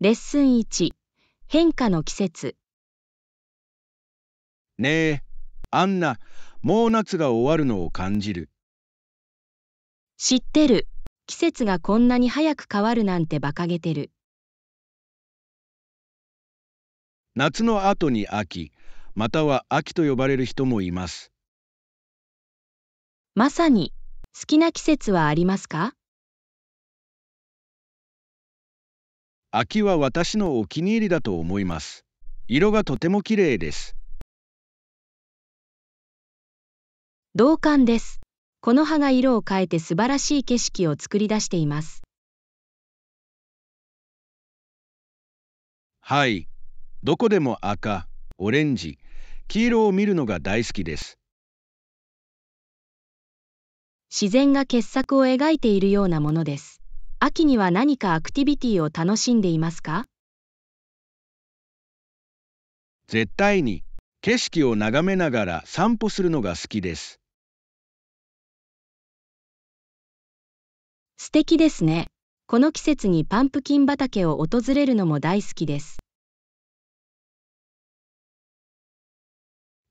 レッスン1変化の季節ねえアンナもう夏が終わるのを感じる知ってる季節がこんなに早く変わるなんて馬鹿げてる夏の後に秋または秋と呼ばれる人もいますまさに好きな季節はありますか秋は私のお気に入りだと思います。色がとても綺麗です。同感です。この葉が色を変えて素晴らしい景色を作り出しています。はい。どこでも赤、オレンジ、黄色を見るのが大好きです。自然が傑作を描いているようなものです。秋には何かアクティビティを楽しんでいますか絶対に景色を眺めながら散歩するのが好きです。素敵ですね。この季節にパンプキン畑を訪れるのも大好きです。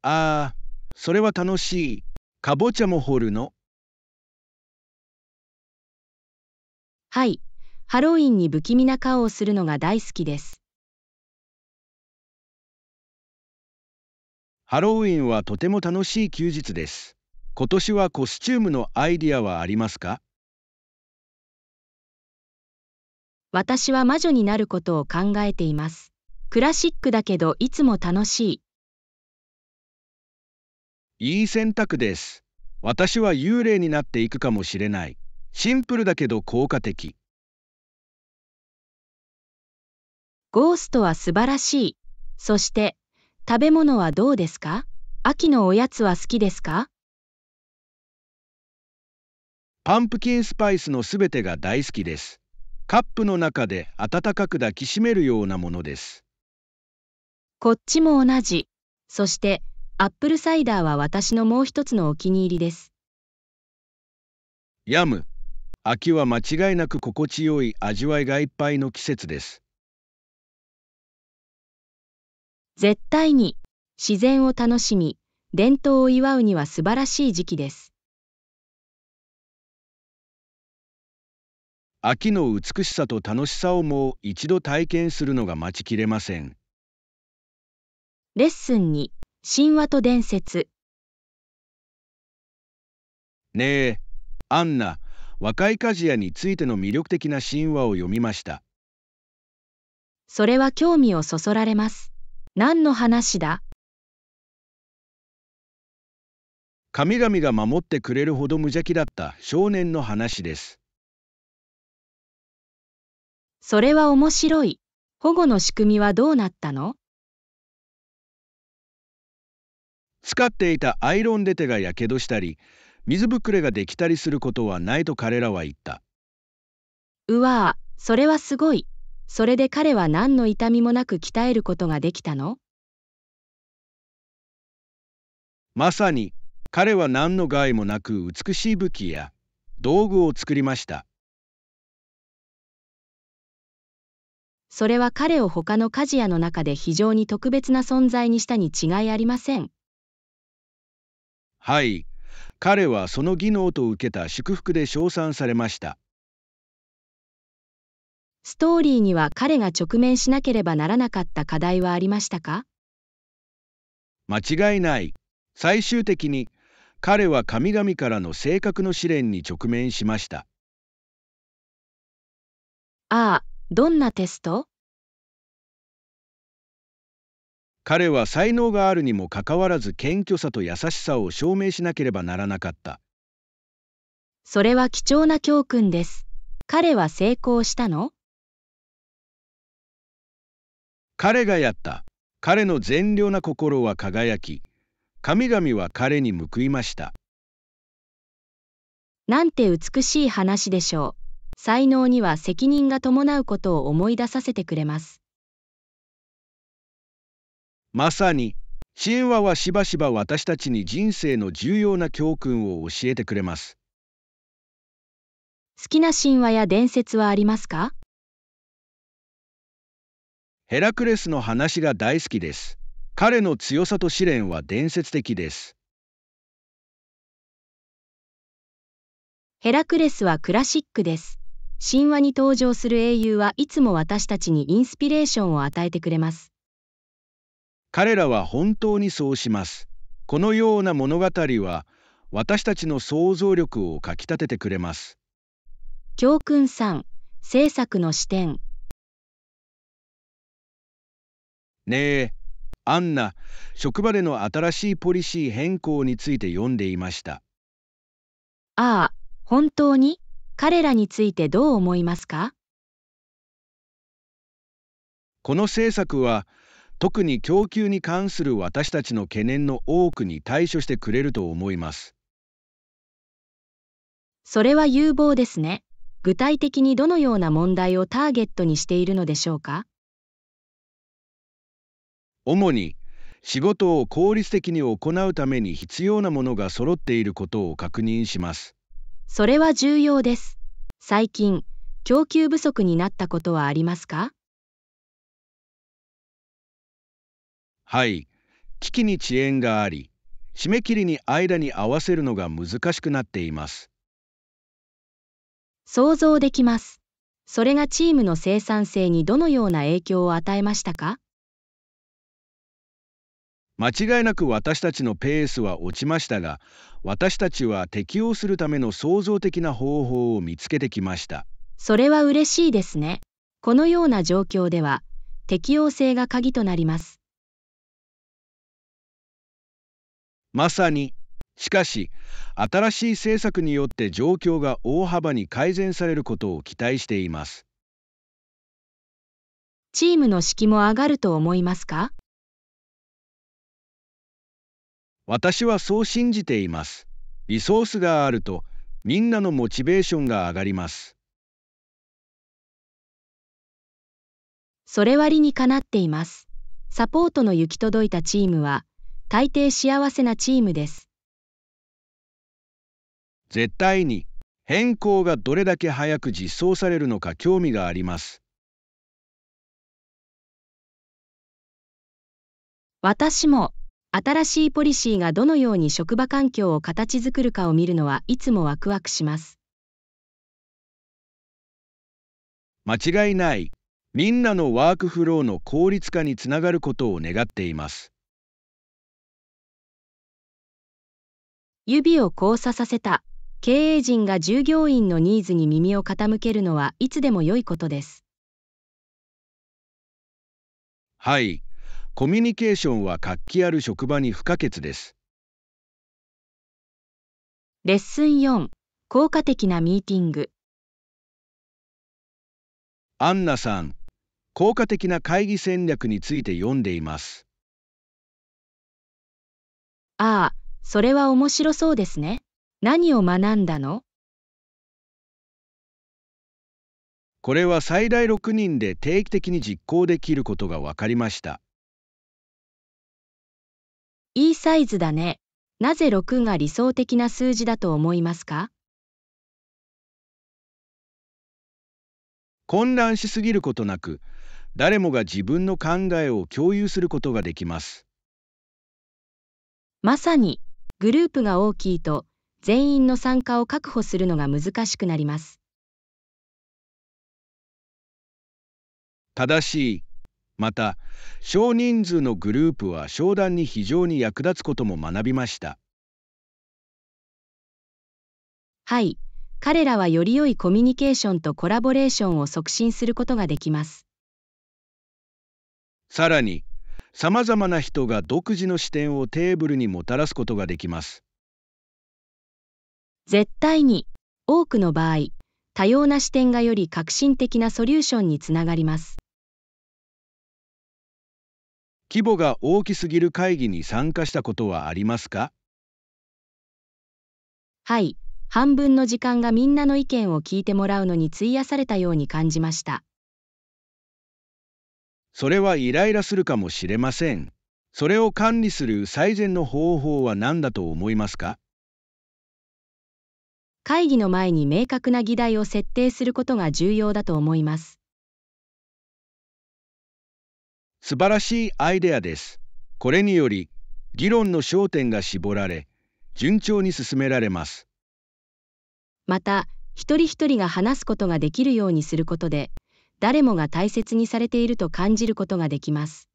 ああ、それは楽しい。かぼちゃも掘るのはい、ハロウィンに不気味な顔をするのが大好きです。ハロウィンはとても楽しい休日です。今年はコスチュームのアイディアはありますか私は魔女になることを考えています。クラシックだけどいつも楽しい。いい選択です。私は幽霊になっていくかもしれない。シンプルだけど効果的ゴーストは素晴らしい。そして、食べ物はどうですか秋のおやつは好きですかパンプキンスパイスのすべてが大好きです。カップの中で温かく抱きしめるようなものです。こっちも同じ。そして、アップルサイダーは私のもう一つのお気に入りです。やむ。秋は間違いなく心地よい味わいがいっぱいの季節です。絶対に自然を楽しみ、伝統を祝うには素晴らしい時期です。秋の美しさと楽しさをもう一度体験するのが待ちきれません。レッスンに神話と伝説。ねえ、アンナ。若い鍛冶屋についての魅力的な神話を読みました。それは興味をそそられます。何の話だ神々が守ってくれるほど無邪気だった少年の話です。それは面白い。保護の仕組みはどうなったの使っていたアイロンで手がやけどしたり、水ぶくれができたりすることはないと彼らは言った。うわぁ、それはすごい。それで彼は何の痛みもなく鍛えることができたのまさに彼は何の害もなく美しい武器や道具を作りました。それは彼を他の鍛冶屋の中で非常に特別な存在にしたに違いありません。はい。彼はその技能と受けた祝福で称賛されました。ストーリーには彼が直面しなければならなかった課題はありましたか間違いない。最終的に彼は神々からの性格の試練に直面しました。ああ、どんなテスト彼は才能があるにもかかわらず謙虚さと優しさを証明しなければならなかった。それは貴重な教訓です。彼は成功したの彼がやった。彼の善良な心は輝き、神々は彼に報いました。なんて美しい話でしょう。才能には責任が伴うことを思い出させてくれます。まさに神話はしばしば私たちに人生の重要な教訓を教えてくれます。好きな神話や伝説はありますかヘラクレスの話が大好きです。彼の強さと試練は伝説的です。ヘラクレスはクラシックです。神話に登場する英雄はいつも私たちにインスピレーションを与えてくれます。彼らは本当にそうします。このような物語は私たちの想像力をかきたててくれます。教訓3制作の視点ねえアンナ職場での新しいポリシー変更について読んでいましたああ本当に彼らについてどう思いますかこの政策は特に供給に関する私たちの懸念の多くに対処してくれると思います。それは有望ですね。具体的にどのような問題をターゲットにしているのでしょうか主に仕事を効率的に行うために必要なものが揃っていることを確認します。それは重要です。最近、供給不足になったことはありますかはい。危機に遅延があり、締め切りに間に合わせるのが難しくなっています。想像できます。それがチームの生産性にどのような影響を与えましたか間違いなく私たちのペースは落ちましたが、私たちは適応するための創造的な方法を見つけてきました。それは嬉しいですね。このような状況では、適応性が鍵となります。まさにしかし新しい政策によって状況が大幅に改善されることを期待していますチームの士気も上がると思いますか私はそう信じていますリソースがあるとみんなのモチベーションが上がりますそれ割にかなっていますサポートの行き届いたチームは大抵幸せなチームです。絶対に変更がどれだけ早く実装されるのか興味があります。私も新しいポリシーがどのように職場環境を形作るかを見るのはいつもワクワクします。間違いない。みんなのワークフローの効率化につながることを願っています。指を交差させた。経営陣が従業員のニーズに耳を傾けるのはいつでも良いことです。はい。コミュニケーションは活気ある職場に不可欠です。レッスン4、効果的なミーティング。アンナさん、効果的な会議戦略について読んでいます。ああ、それは面白そうですね。何を学んだのこれは最大6人で定期的に実行できることが分かりました。いいサイズだね。なぜ6が理想的な数字だと思いますか混乱しすぎることなく、誰もが自分の考えを共有することができます。まさにグループが大きいと、全員の参加を確保するのが難しくなります。正しい。また、少人数のグループは商談に非常に役立つことも学びました。はい、彼らはより良いコミュニケーションとコラボレーションを促進することができます。さらに、さまざまな人が独自の視点をテーブルにもたらすことができます。絶対に多くの場合、多様な視点がより革新的なソリューションにつながります。規模が大きすぎる会議に参加したことはありますかはい、半分の時間がみんなの意見を聞いてもらうのに費やされたように感じました。それはイライラするかもしれません。それを管理する最善の方法は何だと思いますか会議の前に明確な議題を設定することが重要だと思います。素晴らしいアイデアです。これにより、議論の焦点が絞られ、順調に進められます。また、一人一人が話すことができるようにすることで、誰もが大切にされていると感じることができます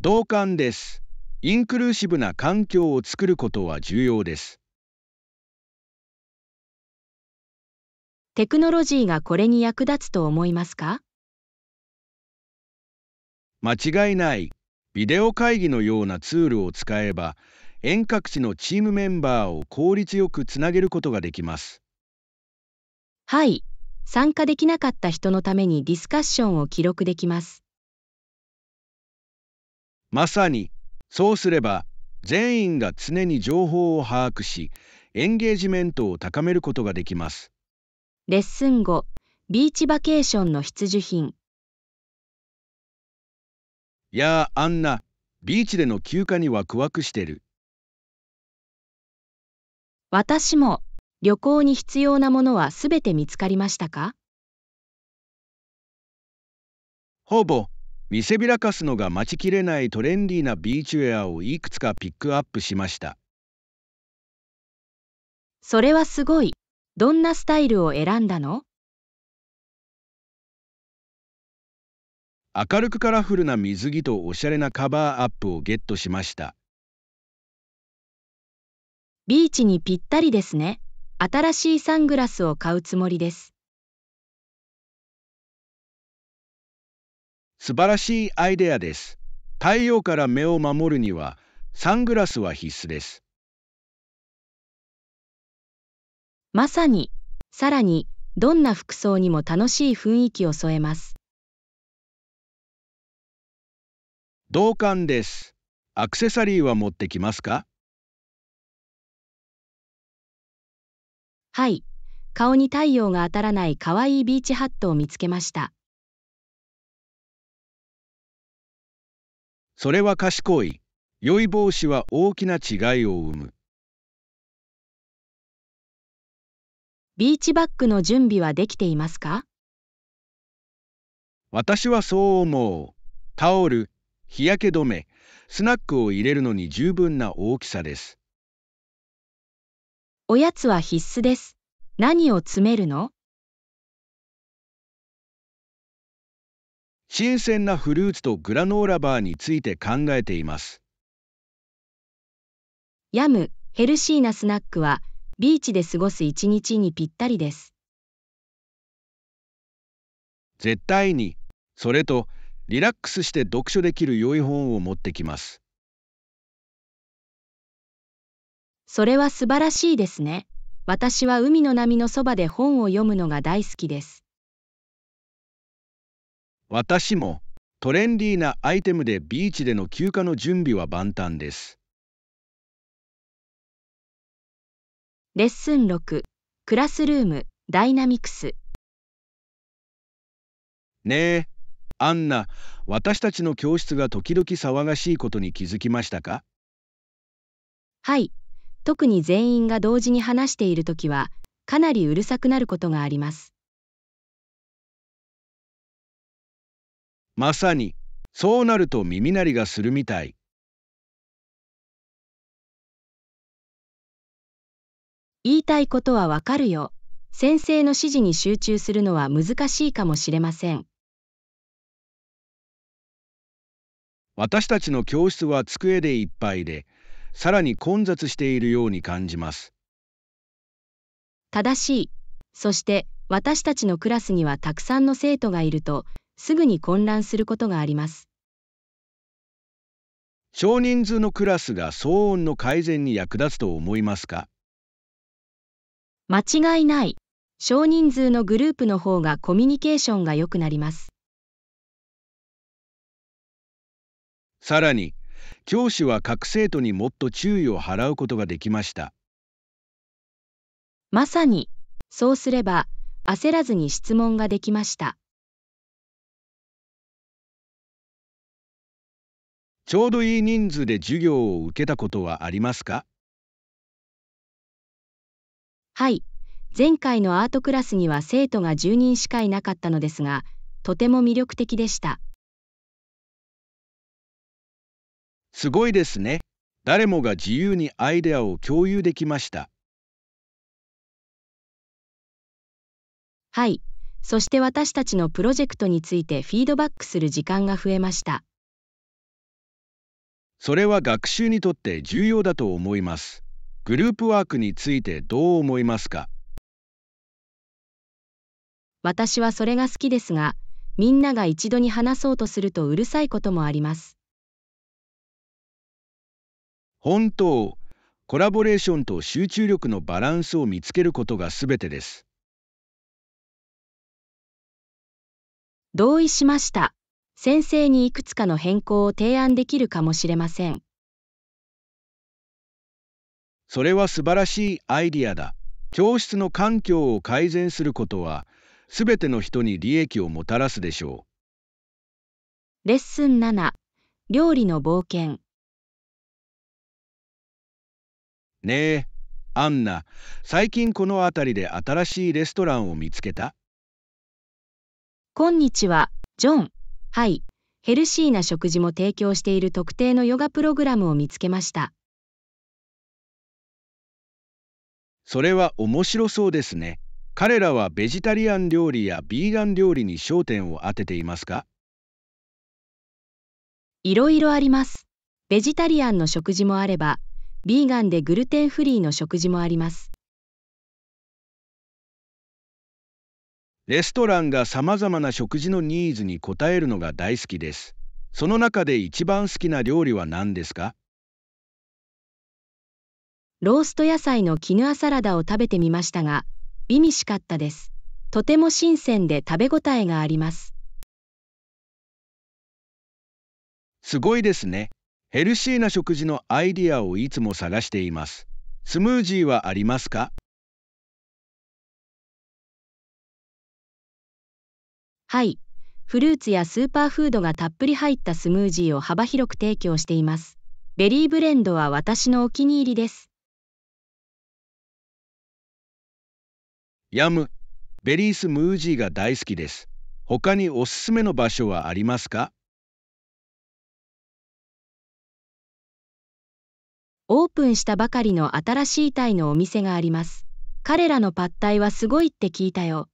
同感ですインクルーシブな環境を作ることは重要ですテクノロジーがこれに役立つと思いますか間違いないビデオ会議のようなツールを使えば遠隔地のチームメンバーを効率よくつなげることができますはい参加できなかった人のためにディスカッションを記録できます。まさに、そうすれば、全員が常に情報を把握し、エンゲージメントを高めることができます。レッスン後、ビーチバケーションの必需品。やあ、あんな、ビーチでの休暇にワクワクしてる。私も、旅行に必要なものはすべて見つかりましたかほぼ見せびらかすのが待ちきれないトレンディーなビーチウェアをいくつかピックアップしました。それはすごい。どんなスタイルを選んだの明るくカラフルな水着とおしゃれなカバーアップをゲットしました。ビーチにぴったりですね。新しいサングラスを買うつもりです。素晴らしいアイデアです。太陽から目を守るには、サングラスは必須です。まさに、さらに、どんな服装にも楽しい雰囲気を添えます。同感です。アクセサリーは持ってきますかはい、顔に太陽が当たらない可愛いビーチハットを見つけました。それは賢い。良い帽子は大きな違いを生む。ビーチバッグの準備はできていますか私はそう思う。タオル、日焼け止め、スナックを入れるのに十分な大きさです。おやつは必須です。何を詰めるの新鮮なフルーツとグラノーラバーについて考えています。ヤム、ヘルシーなスナックは、ビーチで過ごす一日にぴったりです。絶対に、それと、リラックスして読書できる良い本を持ってきます。それは素晴らしいですね。私は海の波のそばで本を読むのが大好きです。私もトレンディーなアイテムでビーチでの休暇の準備は万端です。レッスン6クラスルームダイナミクスねえ、アンナ、私たちの教室が時々騒がしいことに気づきましたかはい、特に全員が同時に話しているときはかなりうるさくなることがありますまさにそうなると耳鳴りがするみたい言いたいことはわかるよ先生の指示に集中するのは難しいかもしれません私たちの教室は机でいっぱいでさらに混雑しているように感じます。正しい。そして私たちのクラスにはたくさんの生徒がいるとすぐに混乱することがあります。少人数のクラスが騒音の改善に役立つと思いますか間違いない。少人数のグループの方がコミュニケーションが良くなります。さらに、教師は各生徒にもっと注意を払うことができましたまさにそうすれば焦らずに質問ができましたちょうどいい人数で授業を受けたことはありますかはい前回のアートクラスには生徒が10人しかいなかったのですがとても魅力的でした。すごいですね。誰もが自由にアイデアを共有できました。はい。そして私たちのプロジェクトについてフィードバックする時間が増えました。それは学習にとって重要だと思います。グループワークについてどう思いますか私はそれが好きですが、みんなが一度に話そうとするとうるさいこともあります。本当コラボレーションと集中力のバランスを見つけることがすべてです同意しました先生にいくつかの変更を提案できるかもしれませんそれは素晴らしいアイディアだ教室の環境を改善することはすべての人に利益をもたらすでしょうレッスン7料理の冒険ねえ、アンナ、最近この辺りで新しいレストランを見つけたこんにちは、ジョン。はい。ヘルシーな食事も提供している特定のヨガプログラムを見つけました。それは面白そうですね。彼らはベジタリアン料理やビーガン料理に焦点を当てていますかいろいろあります。ベジタリアンの食事もあれば、ビーガンでグルテンフリーの食事もあります。レストランが様々な食事のニーズに応えるのが大好きです。その中で一番好きな料理は何ですかロースト野菜のキヌアサラダを食べてみましたが、美味しかったです。とても新鮮で食べ応えがあります。すごいですね。ヘルシーな食事のアイディアをいつも探しています。スムージーはありますかはい。フルーツやスーパーフードがたっぷり入ったスムージーを幅広く提供しています。ベリーブレンドは私のお気に入りです。やむ、ベリースムージーが大好きです。他におすすめの場所はありますかオープンしたばかりの新しいタイのお店があります。彼らのパッタイはすごいって聞いたよ。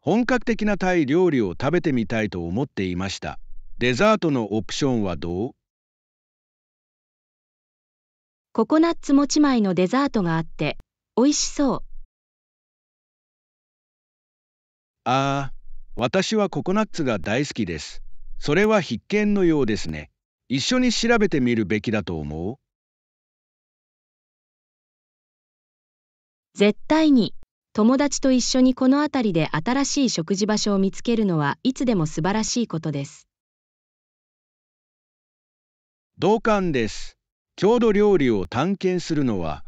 本格的なタイ料理を食べてみたいと思っていました。デザートのオプションはどうココナッツまいのデザートがあって、美味しそう。ああ、私はココナッツが大好きです。それは必見のようですね。一緒に調べてみるべきだと思う絶対に友達と一緒にこの辺りで新しい食事場所を見つけるのはいつでも素晴らしいことです。同感です。郷土料理を探検するのは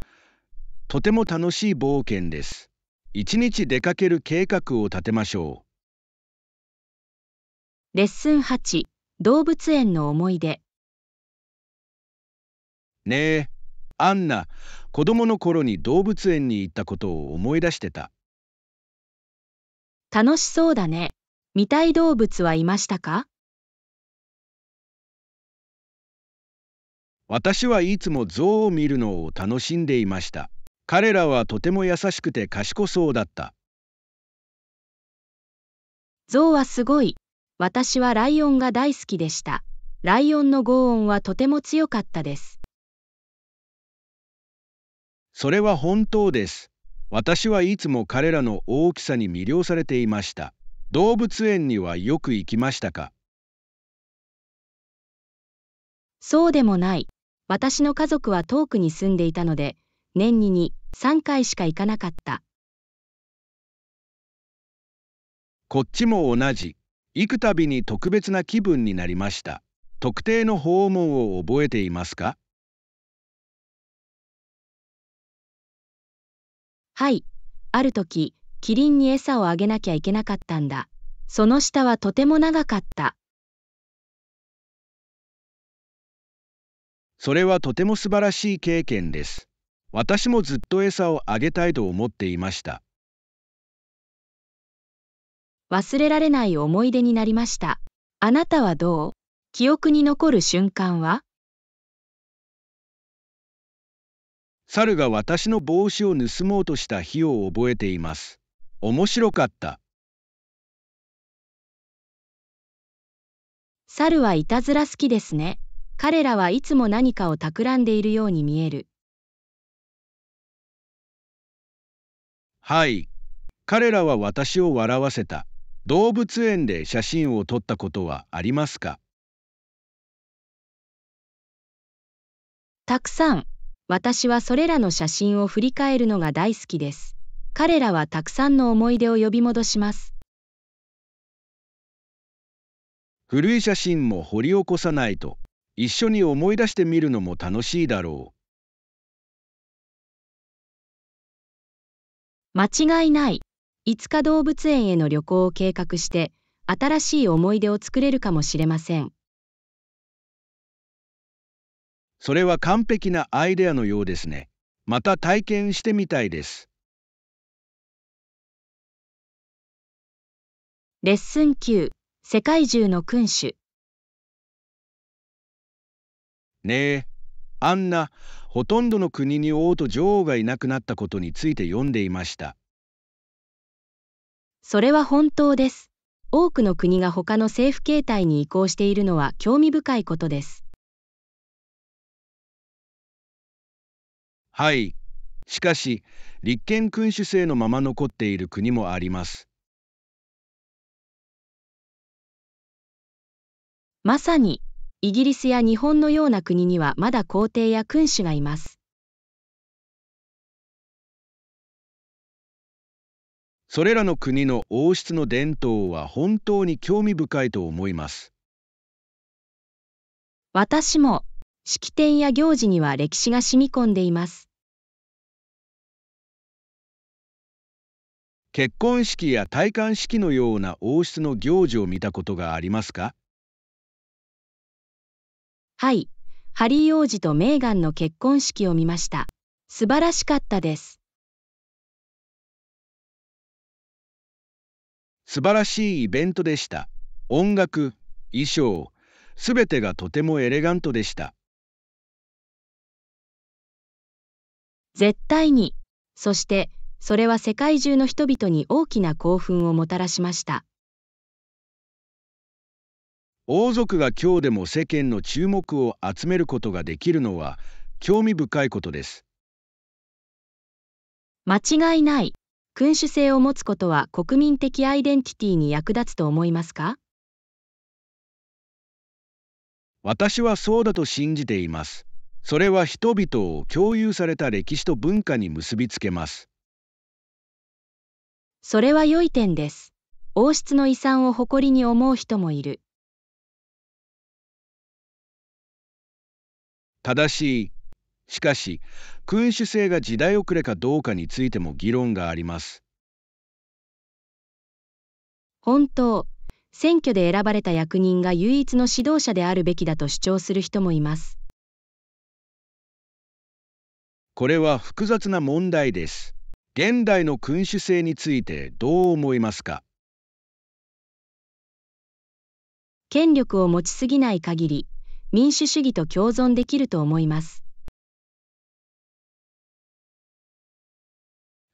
とても楽しい冒険です。一日出かける計画を立てましょう。レッスン8動物園の思い出ねえアンナ子供の頃に動物園に行ったことを思い出してた楽しそうだね見たい動物はいましたか私はいつも象を見るのを楽しんでいました彼らはとても優しくて賢そうだった象はすごい私はライオンが大好きでしたライオンの轟音はとても強かったですそれは本当です。私はいつも彼らの大きさに魅了されていました。動物園にはよく行きましたかそうでもない。私の家族は遠くに住んでいたので、年に2、3回しか行かなかった。こっちも同じ。行くたびに特別な気分になりました。特定の訪問を覚えていますかはい、ある時、キリンに餌をあげなきゃいけなかったんだ。その下はとても長かった。それはとても素晴らしい経験です。私もずっと餌をあげたいと思っていました。忘れられない思い出になりました。あなたはどう記憶に残る瞬間は猿が私の帽子を盗もうとした日を覚えています。面白かった。猿はいたずら好きですね。彼らはいつも何かを企んでいるように見える。はい。彼らは私を笑わせた。動物園で写真を撮ったことはありますかたくさん。私はそれらの写真を振り返るのが大好きです。彼らはたくさんの思い出を呼び戻します。古い写真も掘り起こさないと、一緒に思い出してみるのも楽しいだろう。間違いない。いつか動物園への旅行を計画して、新しい思い出を作れるかもしれません。それは完璧なアイデアのようですね。また体験してみたいです。レッスン9世界中の君主ねえあんなほとんどの国に王と女王がいなくなったことについて読んでいましたそれは本当です多くの国が他の政府形態に移行しているのは興味深いことですはい。しかし、立憲君主制のまま残っている国もあります。まさに、イギリスや日本のような国にはまだ皇帝や君主がいます。それらの国の王室の伝統は本当に興味深いと思います。私も式典や行事には歴史が染み込んでいます。結婚式や戴冠式のような王室の行事を見たことがありますかはい、ハリー王子とメーガンの結婚式を見ました。素晴らしかったです。素晴らしいイベントでした。音楽、衣装、すべてがとてもエレガントでした。絶対に、そして、それは世界中の人々に大きな興奮をもたらしました。王族が今日でも世間の注目を集めることができるのは興味深いことです。間違いない。君主制を持つことは国民的アイデンティティに役立つと思いますか私はそうだと信じています。それは人々を共有された歴史と文化に結びつけます。それは良い点です。王室の遺産を誇りに思う人もいる。正しい。しかし、君主制が時代遅れかどうかについても議論があります。本当、選挙で選ばれた役人が唯一の指導者であるべきだと主張する人もいます。これは複雑な問題です。現代の君主制についてどう思いますか権力を持ちすぎない限り民主主義と共存できると思います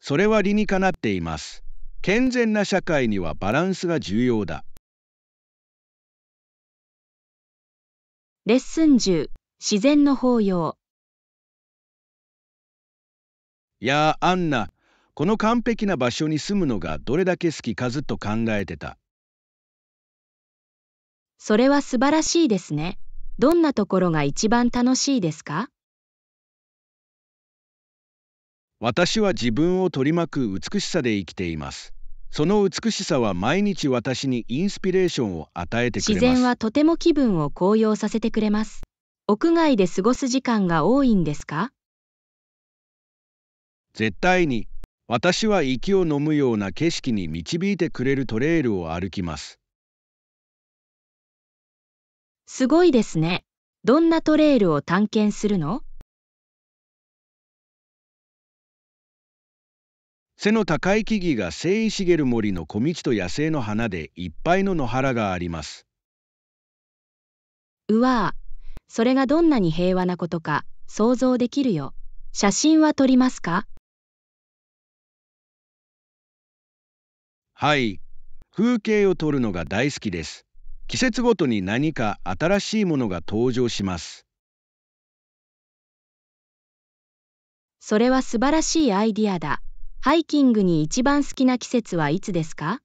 それは理にかなっています健全な社会にはバランスが重要だレッスン10自然の法要やあアンナこの完璧な場所に住むのがどれだけ好きかずっと考えてた。それは素晴らしいですね。どんなところが一番楽しいですか私は自分を取り巻く美しさで生きています。その美しさは毎日私にインスピレーションを与えてくれます。自然はとても気分を高揚させてくれます。屋外で過ごす時間が多いんですか絶対に私は息を呑むような景色に導いてくれるトレイルを歩きます。すごいですね。どんなトレイルを探検するの背の高い木々が生い茂る森の小道と野生の花でいっぱいの野原があります。うわぁ、それがどんなに平和なことか想像できるよ。写真は撮りますかはい。風景を撮るのが大好きです。季節ごとに何か新しいものが登場します。それは素晴らしいアイディアだ。ハイキングに一番好きな季節はいつですか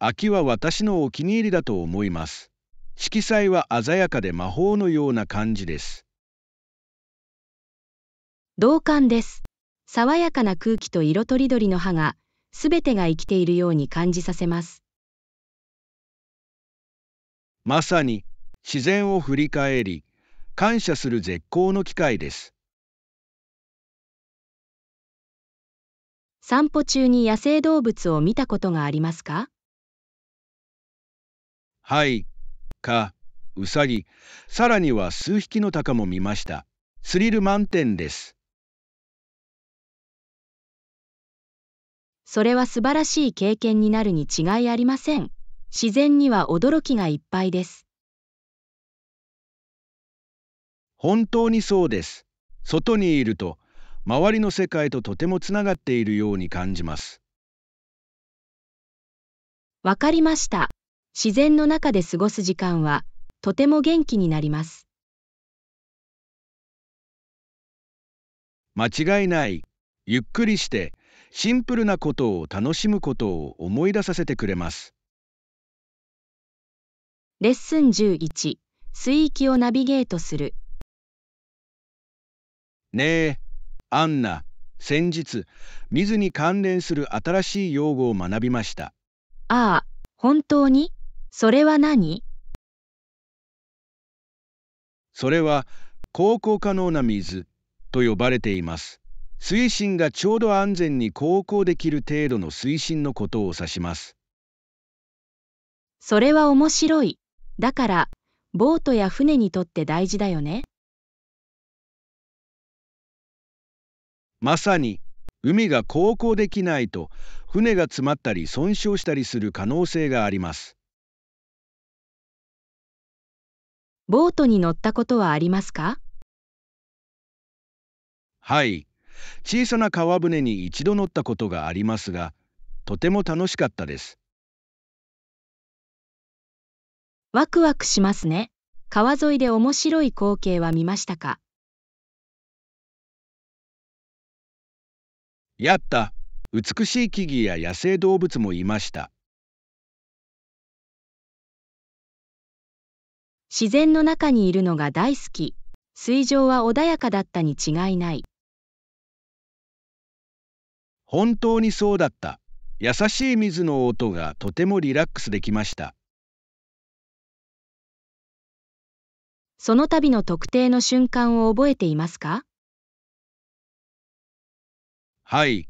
秋は私のお気に入りだと思います。色彩は鮮やかで魔法のような感じです。同感です。爽やかな空気と色とりどりの葉が、すべてが生きているように感じさせます。まさに、自然を振り返り、感謝する絶好の機会です。散歩中に野生動物を見たことがありますかはい、か、うさぎ、さらには数匹の鷹も見ました。スリル満点です。それは素晴らしい経験になるに違いありません。自然には驚きがいっぱいです。本当にそうです。外にいると、周りの世界ととてもつながっているように感じます。わかりました。自然の中で過ごす時間は、とても元気になります。間違いない。ゆっくりして、シンプルなことを楽しむことを思い出させてくれます。レッスン11水域をナビゲートするねえアンナ先日水に関連する新しい用語を学びましたああ本当にそれは何それは航行可能な水と呼ばれています水深がちょうど安全に航行できる程度の水深のことを指します。それは面白い。だから、ボートや船にとって大事だよね。まさに、海が航行できないと、船が詰まったり損傷したりする可能性があります。ボートに乗ったことはありますかはい。小さな川船に一度乗ったことがありますが、とても楽しかったです。ワクワクしますね。川沿いで面白い光景は見ましたかやった。美しい木々や野生動物もいました。自然の中にいるのが大好き。水上は穏やかだったに違いない。本当にそうだった。優しい水の音がとてもリラックスできました。その度の特定の瞬間を覚えていますかはい。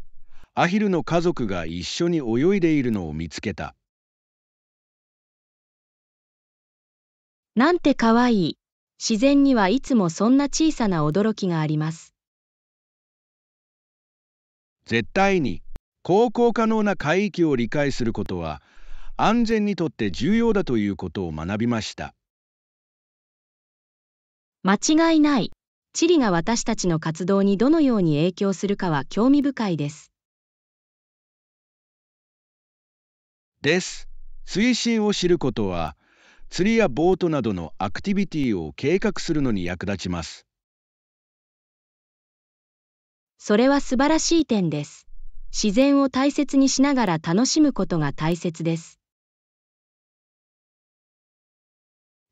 アヒルの家族が一緒に泳いでいるのを見つけた。なんてかわいい。自然にはいつもそんな小さな驚きがあります。絶対に航行可能な海域を理解することは安全にとって重要だということを学びました間違いない地理が私たちの活動にどのように影響するかは興味深いですです推進を知ることは釣りやボートなどのアクティビティを計画するのに役立ちますそれは素晴らしい点です。自然を大切にしながら楽しむことが大切です。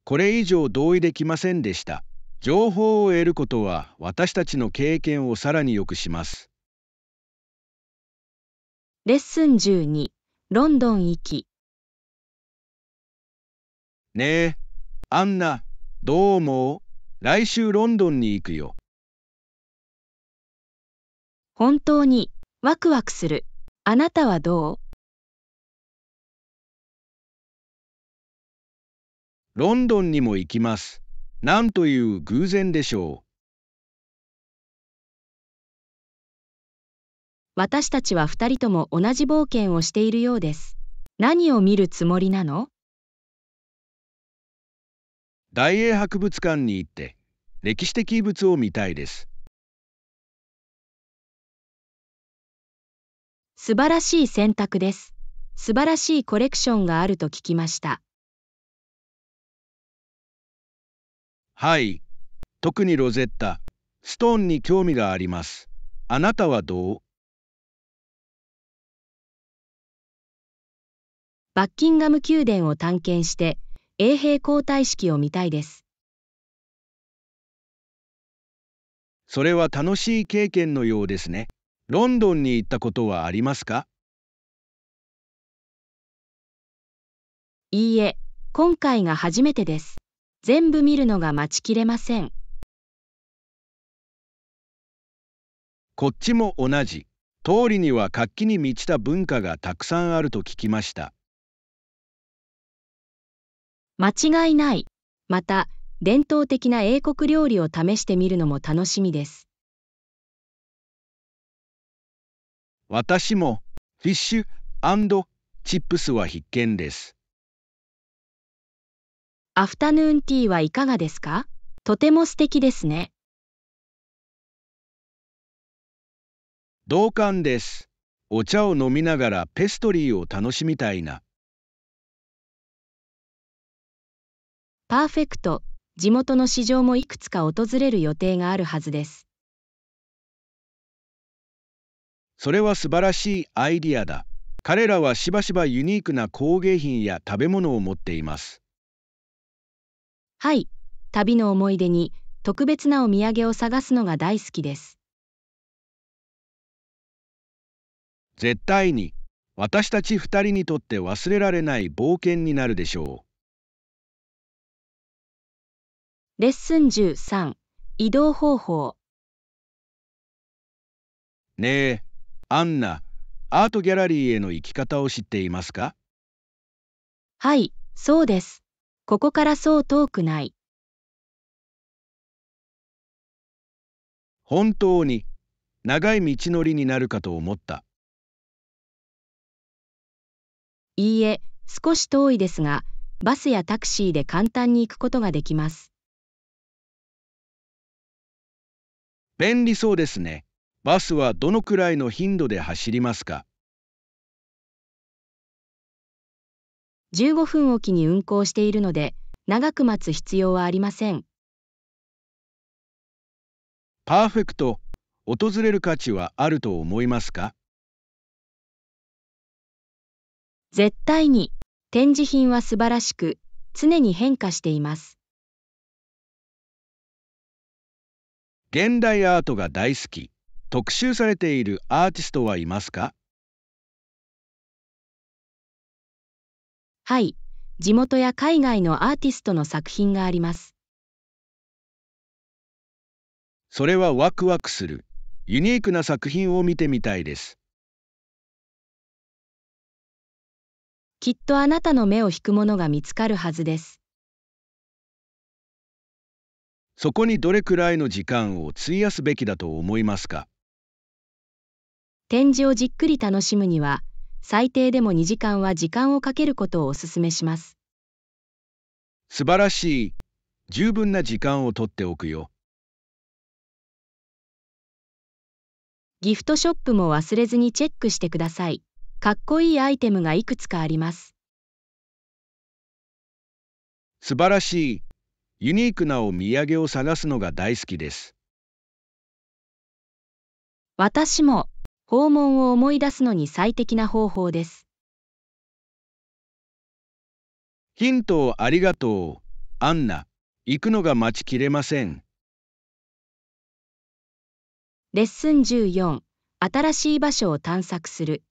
これ以上同意できませんでした。情報を得ることは私たちの経験をさらに良くします。レッスン12ロンドン行きねえ、アンナ、どう思う来週ロンドンに行くよ。本当にワクワクする。あなたはどうロンドンにも行きます。なんという偶然でしょう。私たちは2人とも同じ冒険をしているようです。何を見るつもりなの大英博物館に行って歴史的遺物を見たいです。素晴らしい選択です。素晴らしいコレクションがあると聞きました。はい。特にロゼッタ、ストーンに興味があります。あなたはどうバッキンガム宮殿を探検して、衛兵交代式を見たいです。それは楽しい経験のようですね。ロンドンに行ったことはありますかいいえ、今回が初めてです。全部見るのが待ちきれません。こっちも同じ。通りには活気に満ちた文化がたくさんあると聞きました。間違いない。また、伝統的な英国料理を試してみるのも楽しみです。私もフィッシュチップスは必見です。アフタヌーンティーはいかがですかとても素敵ですね。同感です。お茶を飲みながらペストリーを楽しみたいな。パーフェクト。地元の市場もいくつか訪れる予定があるはずです。それは素晴らしいアイディアだ。彼らはしばしばユニークな工芸品や食べ物を持っています。はい、旅の思い出に特別なお土産を探すのが大好きです。絶対に私たち二人にとって忘れられない冒険になるでしょう。レッスン13移動方法ねえアンナ、アートギャラリーへの行き方を知っていますかはい、そうです。ここからそう遠くない。本当に長い道のりになるかと思った。いいえ、少し遠いですが、バスやタクシーで簡単に行くことができます。便利そうですね。バスはどのくらいの頻度で走りますか15分おきに運行しているので長く待つ必要はありませんパーフェクト訪れる価値はあると思いますか絶対に展示品は素晴らしく常に変化しています現代アートが大好き特集されているアーティストはいますかはい、地元や海外のアーティストの作品があります。それはワクワクする。ユニークな作品を見てみたいです。きっとあなたの目を引くものが見つかるはずです。そこにどれくらいの時間を費やすべきだと思いますか展示をじっくり楽しむには、最低でも2時間は時間をかけることをお勧めします。素晴らしい。十分な時間をとっておくよ。ギフトショップも忘れずにチェックしてください。かっこいいアイテムがいくつかあります。素晴らしい。ユニークなお土産を探すのが大好きです。私も。訪問を思い出すのに最適な方法です。ヒントをありがとう、アンナ。行くのが待ちきれません。レッスン14、新しい場所を探索する。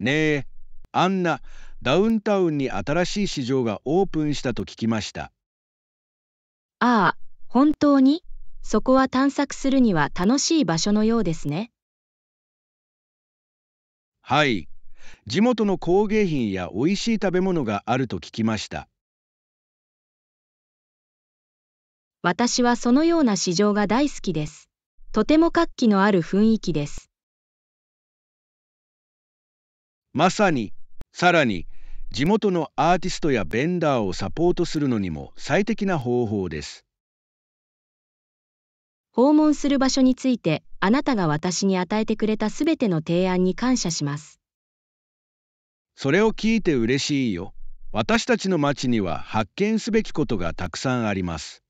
ねえ、アンナ、ダウンタウンに新しい市場がオープンしたと聞きました。ああ、本当にそこは探索するには楽しい場所のようですね。はい。地元の工芸品や美味しい食べ物があると聞きました。私はそのような市場が大好きです。とても活気のある雰囲気です。まさに、さらに、地元のアーティストやベンダーをサポートするのにも最適な方法です。訪問する場所について、あなたが私に与えてくれたすべての提案に感謝します。それを聞いて嬉しいよ。私たちの町には発見すべきことがたくさんあります。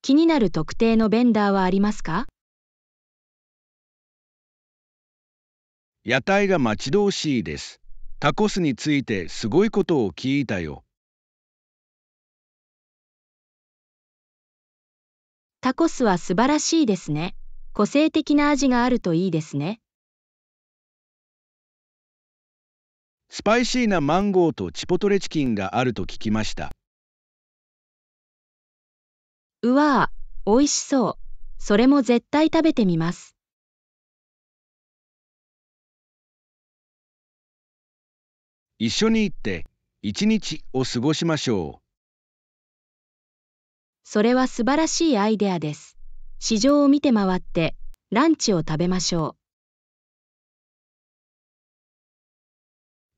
気になる特定のベンダーはありますか屋台が待ち遠しいです。タコスについてすごいことを聞いたよ。タコスは素晴らしいですね。個性的な味があるといいですね。スパイシーなマンゴーとチポトレチキンがあると聞きました。うわぁ、美味しそう。それも絶対食べてみます。一緒に行って、一日を過ごしましょう。それは素晴らしいアイデアです。市場を見て回って、ランチを食べましょう。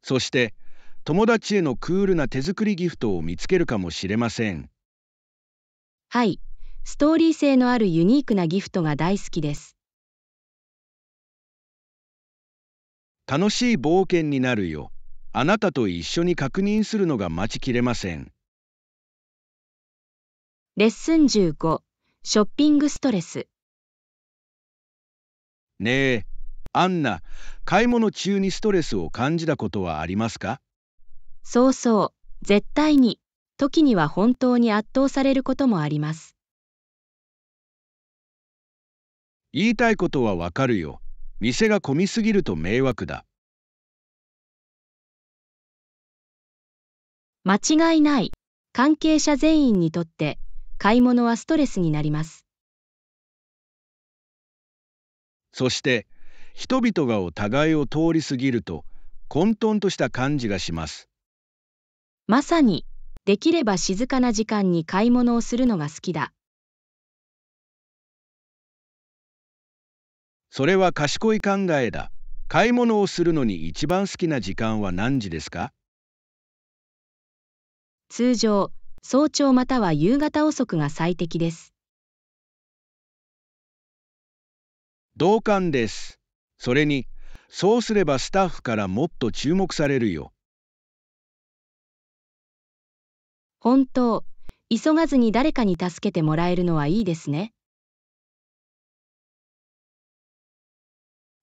そして、友達へのクールな手作りギフトを見つけるかもしれません。はい、ストーリー性のあるユニークなギフトが大好きです。楽しい冒険になるよ。あなたと一緒に確認するのが待ちきれません。レッスン15ショッピングストレスねえアンナ買い物中にストレスを感じたことはありますかそうそう絶対に時には本当に圧倒されることもあります言いたいことはわかるよ店が混みすぎると迷惑だ間違いない関係者全員にとって買い物はストレスになります。そして人々がお互いを通り過ぎると混沌とした感じがします。まさにできれば静かな時間に買い物をするのが好きだ。それは賢い考えだ。買い物をするのに一番好きな時間は何時ですか通常早朝または夕方遅くが最適です。同感です。それに、そうすればスタッフからもっと注目されるよ。本当、急がずに誰かに助けてもらえるのはいいですね。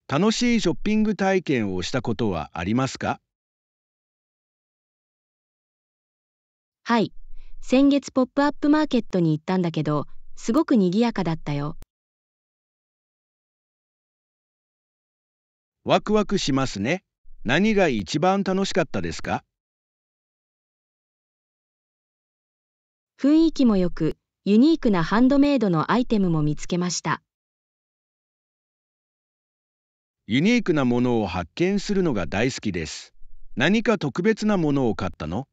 楽しいショッピング体験をしたことはありますかはい、先月ポップアップマーケットに行ったんだけど、すごく賑やかだったよ。ワクワクしますね。何が一番楽しかったですか雰囲気もよく、ユニークなハンドメイドのアイテムも見つけました。ユニークなものを発見するのが大好きです。何か特別なものを買ったの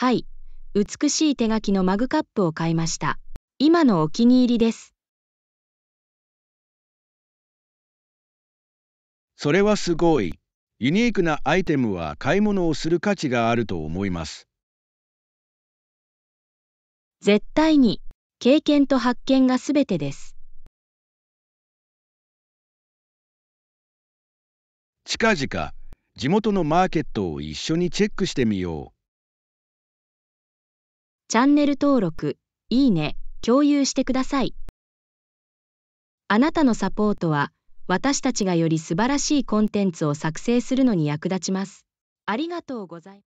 はい。美しい手書きのマグカップを買いました。今のお気に入りです。それはすごい。ユニークなアイテムは買い物をする価値があると思います。絶対に、経験と発見がすべてです。近々、地元のマーケットを一緒にチェックしてみよう。チャンネル登録、いいね、共有してください。あなたのサポートは、私たちがより素晴らしいコンテンツを作成するのに役立ちます。ありがとうございます。